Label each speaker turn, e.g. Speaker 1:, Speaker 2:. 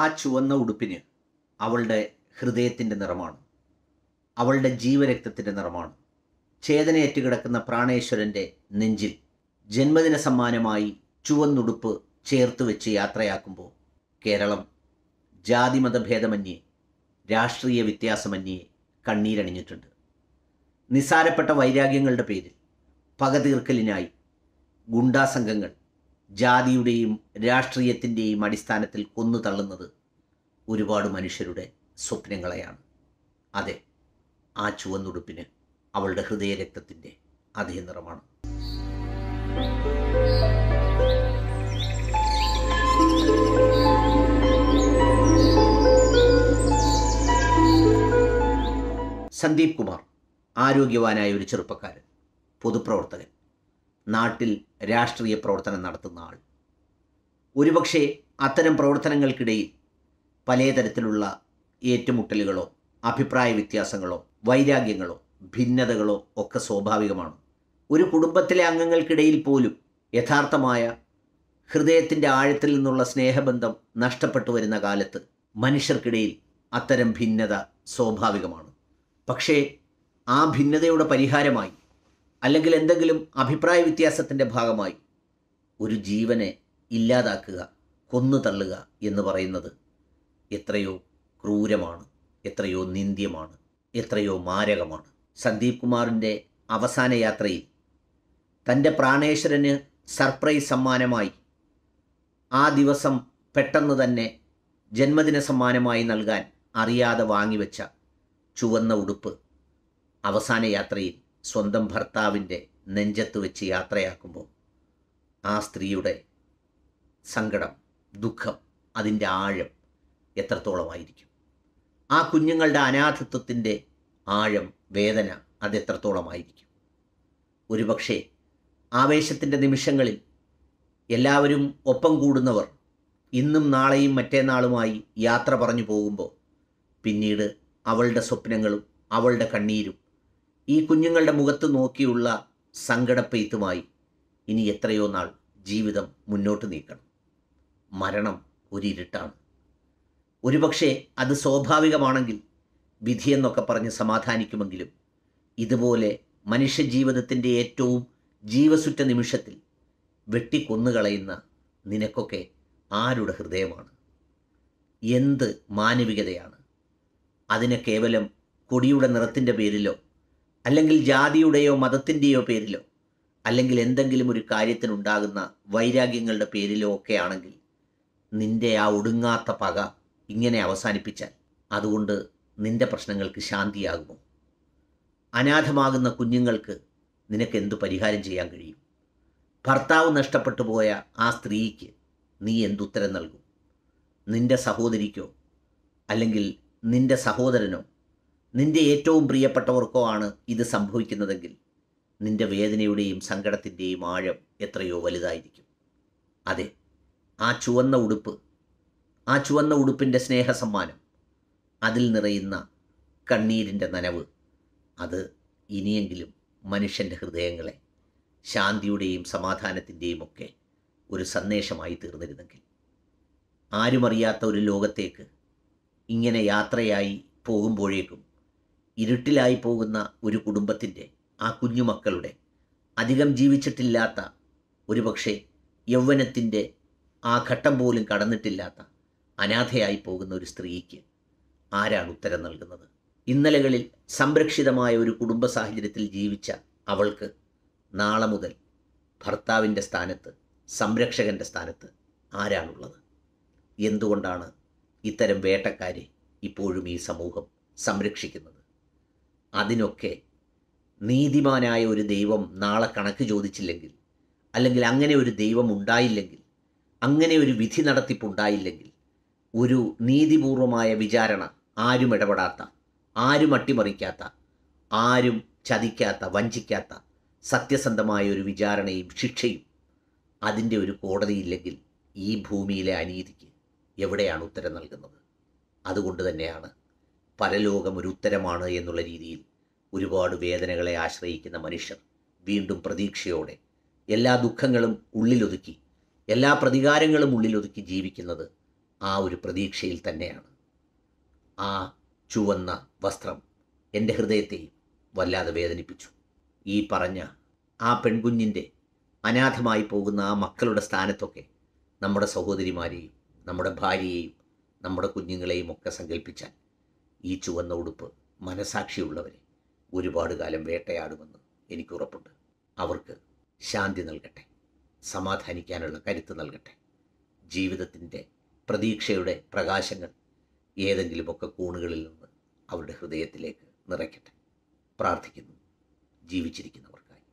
Speaker 1: ആ ചുവന്ന ഉടുപ്പിന് അവളുടെ ഹൃദയത്തിൻ്റെ നിറമാണ് അവളുടെ ജീവരക്തത്തിൻ്റെ നിറമാണ് ഛേദനയേറ്റ് കിടക്കുന്ന പ്രാണേശ്വരൻ്റെ നെഞ്ചിൽ ജന്മദിന സമ്മാനമായി ചുവന്നുടുപ്പ് ചേർത്ത് വെച്ച് യാത്രയാക്കുമ്പോൾ കേരളം ജാതിമതഭേദമന്യേ രാഷ്ട്രീയ വ്യത്യാസമന്യേ കണ്ണീരണിഞ്ഞിട്ടുണ്ട് നിസാരപ്പെട്ട വൈരാഗ്യങ്ങളുടെ പേരിൽ പകതീർക്കലിനായി ഗുണ്ടാസംഘങ്ങൾ ജാതിയുടെയും രാഷ്ട്രീയത്തിൻ്റെയും അടിസ്ഥാനത്തിൽ കൊന്നു തള്ളുന്നത് ഒരുപാട് മനുഷ്യരുടെ സ്വപ്നങ്ങളെയാണ് അതെ ആ ചുവന്നുടുപ്പിന് അവളുടെ ഹൃദയരക്തത്തിൻ്റെ അതേ നിറമാണ് സന്ദീപ് കുമാർ ആരോഗ്യവാനായ ഒരു ചെറുപ്പക്കാരൻ പൊതുപ്രവർത്തകൻ നാട്ടിൽ രാഷ്ട്രീയ പ്രവർത്തനം നടത്തുന്ന ആൾ ഒരുപക്ഷെ അത്തരം പ്രവർത്തനങ്ങൾക്കിടയിൽ തരത്തിലുള്ള ഏറ്റുമുട്ടലുകളോ അഭിപ്രായ വ്യത്യാസങ്ങളോ വൈരാഗ്യങ്ങളോ ഭിന്നതകളോ ഒക്കെ സ്വാഭാവികമാണ് ഒരു കുടുംബത്തിലെ അംഗങ്ങൾക്കിടയിൽ പോലും യഥാർത്ഥമായ ഹൃദയത്തിൻ്റെ ആഴത്തിൽ നിന്നുള്ള സ്നേഹബന്ധം നഷ്ടപ്പെട്ടു വരുന്ന കാലത്ത് മനുഷ്യർക്കിടയിൽ അത്തരം ഭിന്നത സ്വാഭാവികമാണ് പക്ഷേ ആ ഭിന്നതയുടെ പരിഹാരമായി അല്ലെങ്കിൽ എന്തെങ്കിലും അഭിപ്രായ വ്യത്യാസത്തിൻ്റെ ഭാഗമായി ഒരു ജീവനെ ഇല്ലാതാക്കുക കൊന്നു തള്ളുക എന്ന് പറയുന്നത് എത്രയോ ക്രൂരമാണ് എത്രയോ നിന്ദ്യമാണ് എത്രയോ മാരകമാണ് സന്ദീപ് കുമാറിൻ്റെ അവസാന യാത്രയിൽ തൻ്റെ പ്രാണേശ്വരന് സർപ്രൈസ് സമ്മാനമായി ആ ദിവസം പെട്ടെന്ന് തന്നെ ജന്മദിന സമ്മാനമായി നൽകാൻ അറിയാതെ വാങ്ങിവെച്ച ചുവന്ന ഉടുപ്പ് അവസാന യാത്രയിൽ സ്വന്തം ഭർത്താവിൻ്റെ നെഞ്ചത്ത് വെച്ച് യാത്രയാക്കുമ്പോൾ ആ സ്ത്രീയുടെ സങ്കടം ദുഃഖം അതിൻ്റെ ആഴം എത്രത്തോളമായിരിക്കും ആ കുഞ്ഞുങ്ങളുടെ അനാഥത്വത്തിൻ്റെ ആഴം വേദന അതെത്രത്തോളമായിരിക്കും ഒരുപക്ഷെ ആവേശത്തിൻ്റെ നിമിഷങ്ങളിൽ എല്ലാവരും ഒപ്പം കൂടുന്നവർ ഇന്നും നാളെയും മറ്റേനാളുമായി യാത്ര പറഞ്ഞു പോകുമ്പോൾ പിന്നീട് അവളുടെ സ്വപ്നങ്ങളും അവളുടെ കണ്ണീരും ഈ കുഞ്ഞുങ്ങളുടെ മുഖത്ത് നോക്കിയുള്ള സങ്കടപ്പെയ്ത്തുമായി ഇനി എത്രയോ നാൾ ജീവിതം മുന്നോട്ട് നീക്കണം മരണം ഒരിരുട്ടാണ് ഒരുപക്ഷെ അത് സ്വാഭാവികമാണെങ്കിൽ വിധിയെന്നൊക്കെ പറഞ്ഞ് സമാധാനിക്കുമെങ്കിലും ഇതുപോലെ മനുഷ്യജീവിതത്തിൻ്റെ ഏറ്റവും ജീവസുറ്റ നിമിഷത്തിൽ വെട്ടിക്കൊന്നുകളയുന്ന നിനക്കൊക്കെ ആരുടെ ഹൃദയമാണ് എന്ത് മാനവികതയാണ് അതിനെ കേവലം കൊടിയുടെ നിറത്തിൻ്റെ പേരിലോ അല്ലെങ്കിൽ ജാതിയുടെയോ മതത്തിൻ്റെയോ പേരിലോ അല്ലെങ്കിൽ എന്തെങ്കിലും ഒരു കാര്യത്തിനുണ്ടാകുന്ന വൈരാഗ്യങ്ങളുടെ പേരിലോ ഒക്കെ ആണെങ്കിൽ നിന്റെ ആ ഒടുങ്ങാത്ത പക ഇങ്ങനെ അവസാനിപ്പിച്ചാൽ അതുകൊണ്ട് നിന്റെ പ്രശ്നങ്ങൾക്ക് ശാന്തിയാകുമോ അനാഥമാകുന്ന കുഞ്ഞുങ്ങൾക്ക് നിനക്ക് എന്തു പരിഹാരം ചെയ്യാൻ കഴിയും ഭർത്താവ് നഷ്ടപ്പെട്ടു പോയ ആ സ്ത്രീക്ക് നീ എന്തുത്തരം നൽകും നിന്റെ സഹോദരിക്കോ അല്ലെങ്കിൽ നിന്റെ സഹോദരനോ നിന്റെ ഏറ്റവും പ്രിയപ്പെട്ടവർക്കോ ആണ് ഇത് സംഭവിക്കുന്നതെങ്കിൽ നിന്റെ വേദനയുടെയും സങ്കടത്തിൻ്റെയും ആഴം എത്രയോ വലുതായിരിക്കും അതെ ആ ചുവന്ന ഉടുപ്പ് ആ ചുവന്ന ഉടുപ്പിൻ്റെ സ്നേഹസമ്മാനം അതിൽ നിറയുന്ന കണ്ണീരിൻ്റെ നനവ് അത് ഇനിയെങ്കിലും മനുഷ്യൻ്റെ ഹൃദയങ്ങളെ ശാന്തിയുടെയും സമാധാനത്തിൻ്റെയും ഒക്കെ ഒരു സന്ദേശമായി തീർന്നിരുന്നെങ്കിൽ ആരുമറിയാത്ത ഒരു ലോകത്തേക്ക് ഇങ്ങനെ യാത്രയായി പോകുമ്പോഴേക്കും ഇരുട്ടിലായി പോകുന്ന ഒരു കുടുംബത്തിൻ്റെ ആ കുഞ്ഞുമക്കളുടെ അധികം ജീവിച്ചിട്ടില്ലാത്ത ഒരുപക്ഷെ യൗവനത്തിൻ്റെ ആ ഘട്ടം പോലും കടന്നിട്ടില്ലാത്ത അനാഥയായി പോകുന്ന ഒരു സ്ത്രീക്ക് ആരാണ് ഉത്തരം നൽകുന്നത് ഇന്നലകളിൽ സംരക്ഷിതമായ ഒരു കുടുംബ സാഹചര്യത്തിൽ ജീവിച്ച അവൾക്ക് നാളെ മുതൽ ഭർത്താവിൻ്റെ സ്ഥാനത്ത് സംരക്ഷകൻ്റെ സ്ഥാനത്ത് ആരാണുള്ളത് എന്തുകൊണ്ടാണ് ഇത്തരം വേട്ടക്കാരെ ഇപ്പോഴും ഈ സമൂഹം സംരക്ഷിക്കുന്നത് അതിനൊക്കെ നീതിമാനായ ഒരു ദൈവം നാളെ കണക്ക് ചോദിച്ചില്ലെങ്കിൽ അല്ലെങ്കിൽ അങ്ങനെ ഒരു ദൈവം ഉണ്ടായില്ലെങ്കിൽ അങ്ങനെ ഒരു വിധി നടത്തിപ്പുണ്ടായില്ലെങ്കിൽ ഒരു നീതിപൂർവമായ വിചാരണ ആരും ഇടപെടാത്ത ആരും അട്ടിമറിക്കാത്ത ആരും ചതിക്കാത്ത വഞ്ചിക്കാത്ത സത്യസന്ധമായ ഒരു വിചാരണയും ശിക്ഷയും അതിൻ്റെ ഒരു കോടതിയില്ലെങ്കിൽ ഈ ഭൂമിയിലെ അനീതിക്ക് എവിടെയാണ് ഉത്തരം നൽകുന്നത് അതുകൊണ്ട് തന്നെയാണ് പരലോകം ഒരു ഉത്തരമാണ് എന്നുള്ള രീതിയിൽ ഒരുപാട് വേദനകളെ ആശ്രയിക്കുന്ന മനുഷ്യർ വീണ്ടും പ്രതീക്ഷയോടെ എല്ലാ ദുഃഖങ്ങളും ഉള്ളിലൊതുക്കി എല്ലാ പ്രതികാരങ്ങളും ഉള്ളിലൊതുക്കി ജീവിക്കുന്നത് ആ ഒരു പ്രതീക്ഷയിൽ തന്നെയാണ് ആ ചുവന്ന വസ്ത്രം എൻ്റെ ഹൃദയത്തെയും വല്ലാതെ വേദനിപ്പിച്ചു ഈ പറഞ്ഞ ആ പെൺകുഞ്ഞിൻ്റെ അനാഥമായി പോകുന്ന ആ മക്കളുടെ സ്ഥാനത്തൊക്കെ നമ്മുടെ സഹോദരിമാരെയും നമ്മുടെ ഭാര്യയെയും നമ്മുടെ കുഞ്ഞുങ്ങളെയും ഒക്കെ സങ്കല്പിച്ചാൽ ഈ ചുവന്ന ഉടുപ്പ് മനസാക്ഷിയുള്ളവരെ ഒരുപാട് കാലം വേട്ടയാടുമെന്ന് എനിക്കുറപ്പുണ്ട് അവർക്ക് ശാന്തി നൽകട്ടെ സമാധാനിക്കാനുള്ള കരുത്ത് നൽകട്ടെ ജീവിതത്തിൻ്റെ പ്രതീക്ഷയുടെ പ്രകാശങ്ങൾ ഏതെങ്കിലുമൊക്കെ കൂണുകളിൽ നിന്ന് അവരുടെ ഹൃദയത്തിലേക്ക് നിറയ്ക്കട്ടെ പ്രാർത്ഥിക്കുന്നു ജീവിച്ചിരിക്കുന്നവർ